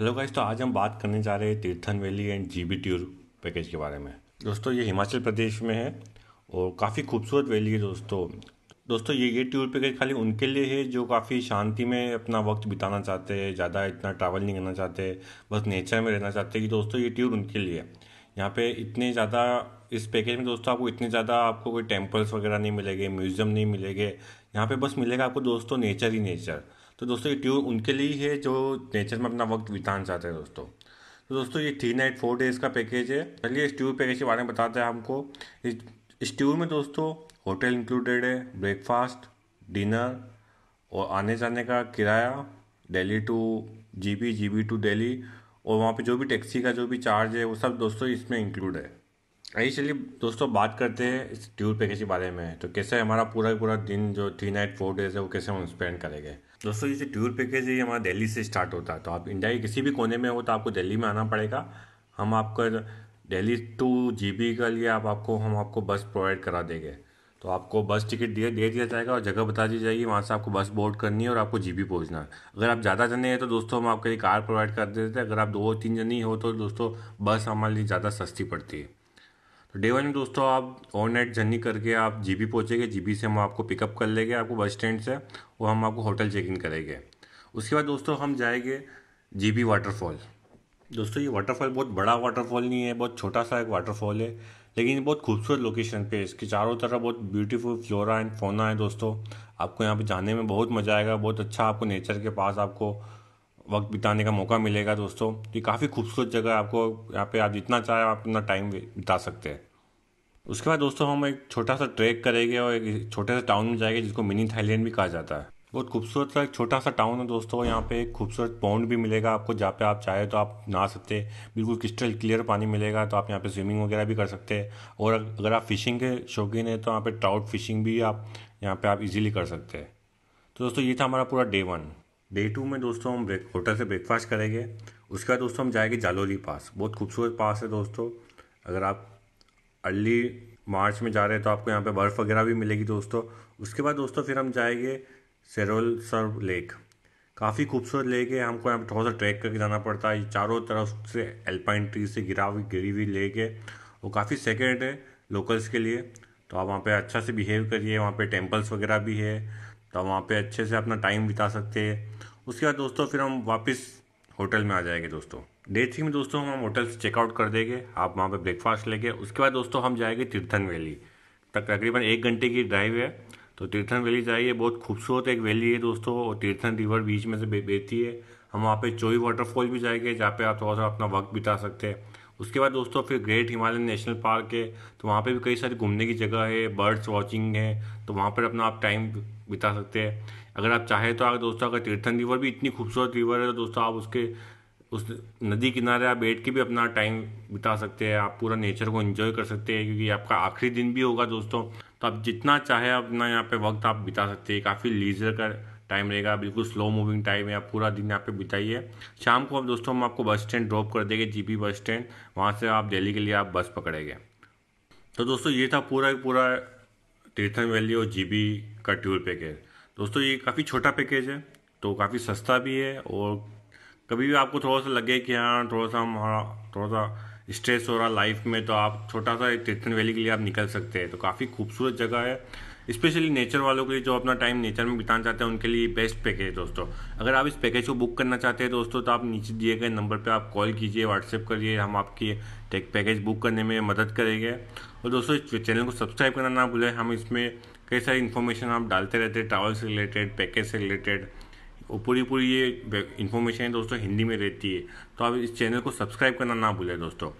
hello guys तो आज हम बात करने जा रहे हैं Tirthan valley and GB tour package के बारे में दोस्तों ये हिमाचल प्रदेश में है और काफ़ी खूबसूरत वैली है दोस्तों दोस्तों ये ये टूर पैकेज खाली उनके लिए है जो काफ़ी शांति में अपना वक्त बिताना चाहते हैं ज़्यादा इतना ट्रैवल नहीं करना चाहते बस नेचर में रहना चाहते हैं कि दोस्तों ये टूर उनके लिए है यहाँ पे इतने ज़्यादा इस पैकेज में दोस्तों आपको इतने ज़्यादा आपको कोई टेम्पल्स वगैरह नहीं मिलेंगे म्यूज़ियम नहीं मिलेंगे यहाँ पे बस मिलेगा आपको दोस्तों नेचर ही नेचर तो दोस्तों ये ट्यून उनके लिए है जो नेचर में अपना वक्त बिताना चाहते हैं दोस्तों तो दोस्तों ये थ्री नाइट फोर डेज़ का पैकेज है चलिए इस ट्यूर पैकेज के बारे में बताते हैं हमको इस, इस ट्यूर में दोस्तों होटल इंक्लूडेड है ब्रेकफास्ट डिनर और आने जाने का किराया Delhi to G B G B to Delhi और वहाँ पे जो भी टैक्सी का जो भी चार्ज है वो सब दोस्तों इसमें इंक्लूड है आइए चलिए दोस्तों बात करते हैं इस टूर पैकेज के बारे में तो कैसे हमारा पूरा पूरा दिन जो थ्री नाइट फोर डेज है वो कैसे हम स्पेंड करेंगे दोस्तों ये जो टूर पैकेज है ये हमारा दिल्ली से स्टार्ट होता है तो आप इंडिया के किसी भी कोने में हो तो आपको दिल्ली में आना पड़ेगा हम आपका दिल्ली टू जी बी के लिए आप आपको हम आपको बस प्रोवाइड करा देंगे तो आपको बस टिकट दे दे दिया जाएगा और जगह बता दी जाएगी वहाँ से आपको बस बोर्ड करनी है और आपको जी बी पहुँचना है अगर आप ज़्यादा जने हैं तो दोस्तों हम आपके लिए कार प्रोवाइड कर देते हैं अगर आप दो तीन ही हो तो दोस्तों बस हमारे लिए ज़्यादा सस्ती पड़ती है तो डे वन में दोस्तों आप ऑन नाइट जर्नी करके आप जी बी पहुँचेंगे बी से हम आपको पिकअप कर लेंगे आपको बस स्टैंड से और हम आपको होटल चेक इन करेंगे उसके बाद दोस्तों हम जाएंगे जी बी वाटरफॉल दोस्तों ये वाटरफॉल बहुत बड़ा वाटरफॉल नहीं है बहुत छोटा सा एक वाटरफॉल है लेकिन ये बहुत खूबसूरत लोकेशन पे इसके चारों तरफ बहुत ब्यूटीफुल फ्लोरा एंड फोना है दोस्तों आपको यहाँ पे जाने में बहुत मज़ा आएगा बहुत अच्छा आपको नेचर के पास आपको वक्त बिताने का मौका मिलेगा दोस्तों तो ये काफ़ी खूबसूरत जगह है आपको यहाँ पे आप जितना चाहे आप अपना टाइम बिता सकते हैं उसके बाद दोस्तों हम एक छोटा सा ट्रैक करेंगे और एक छोटे से टाउन में जाएंगे जिसको मिनी थाईलैंड भी कहा जाता है बहुत खूबसूरत सा एक छोटा सा टाउन है दोस्तों यहाँ पे एक खूबसूरत पौंड भी मिलेगा आपको जहाँ पे आप चाहे तो आप नहा सकते बिल्कुल क्रिस्टल क्लियर पानी मिलेगा तो आप यहाँ पे स्विमिंग वगैरह भी कर सकते हैं और अगर आप फिशिंग के शौकीन हैं तो यहाँ पे ट्राउट फिशिंग भी आप यहाँ पे आप इजीली कर सकते हैं तो दोस्तों ये था हमारा पूरा डे वन डे टू में दोस्तों हम ब्रेक होटल से ब्रेकफास्ट करेंगे उसके बाद दोस्तों हम जाएंगे जालोली पास बहुत खूबसूरत पास है दोस्तों अगर आप अर्ली मार्च में जा रहे हैं तो आपको यहाँ पे बर्फ़ वगैरह भी मिलेगी दोस्तों उसके बाद दोस्तों फिर हम जाएंगे सेरोल सर लेक काफ़ी खूबसूरत लेक है हमको यहाँ पर थोड़ा सा ट्रैक करके जाना पड़ता है चारों तरफ से एल्पाइन ट्री से गिरा हुई गिरी हुई लेक है वो काफ़ी सेकेंड है लोकल्स के लिए तो आप वहाँ पे अच्छा से बिहेव करिए वहाँ पे टेम्पल्स वगैरह भी है तो आप वहाँ पे अच्छे से अपना टाइम बिता सकते हैं उसके बाद दोस्तों फिर हम वापस होटल में आ जाएंगे दोस्तों डे थ्री में दोस्तों हम होटल से चेकआउट कर देंगे आप वहाँ पे ब्रेकफास्ट लेंगे उसके बाद दोस्तों हम जाएंगे तीर्थन वैली तक तकरीबन एक घंटे की ड्राइव है तो तीर्थन वैली जाइए बहुत खूबसूरत एक वैली है दोस्तों और तीर्थन रिवर बीच में से बहती है हम वहाँ पे चोई वाटरफॉल भी जाएंगे जहाँ पे आप थोड़ा सा अपना वक्त बिता सकते हैं उसके बाद दोस्तों फिर ग्रेट हिमालयन नेशनल पार्क है तो वहाँ पे भी कई सारी घूमने की जगह है बर्ड्स वॉचिंग है तो वहाँ पर अपना आप टाइम बिता सकते हैं अगर आप चाहें तो आप दोस्तों अगर तीर्थन रिवर भी इतनी खूबसूरत रिवर है तो दोस्तों आप उसके उस नदी किनारे आप बैठ के भी अपना टाइम बिता सकते हैं आप पूरा नेचर को एंजॉय कर सकते हैं क्योंकि आपका आखिरी दिन भी होगा दोस्तों तो आप जितना चाहे अपना यहाँ पे वक्त आप बिता सकते हैं काफ़ी लीजर कर टाइम रहेगा बिल्कुल स्लो मूविंग टाइम है आप पूरा दिन यहाँ पे बिताइए शाम को हम दोस्तों हम आपको बस स्टैंड ड्रॉप कर देंगे जीपी बस स्टैंड वहाँ से आप दिल्ली के लिए आप बस पकड़ेंगे तो दोस्तों ये था पूरा पूरा तीर्थन वैली और जी का टूर पैकेज दोस्तों ये काफ़ी छोटा पैकेज है तो काफ़ी सस्ता भी है और कभी भी आपको थोड़ा सा लगे कि हाँ थोड़ा सा हमारा थोड़ा सा स्ट्रेस हो रहा लाइफ में तो आप छोटा सा तीर्थन वैली के लिए आप निकल सकते हैं तो काफ़ी खूबसूरत जगह है स्पेशली नेचर वालों के लिए जो अपना टाइम नेचर में बिताना चाहते हैं उनके लिए बेस्ट पैकेज है दोस्तों अगर आप इस पैकेज को बुक करना चाहते हैं दोस्तों तो आप नीचे दिए गए नंबर पर आप कॉल कीजिए व्हाट्सएप करिए हम आपकी टेक पैकेज बुक करने में मदद करेंगे और दोस्तों इस चैनल को सब्सक्राइब करना ना भूलें हम इसमें कई सारी इन्फॉर्मेशन आप डालते रहते हैं ट्रैवल से रिलेटेड पैकेज से रिलेटेड और पूरी पूरी ये इन्फॉर्मेशन दोस्तों हिंदी में रहती है तो आप इस चैनल को सब्सक्राइब करना ना भूलें दोस्तों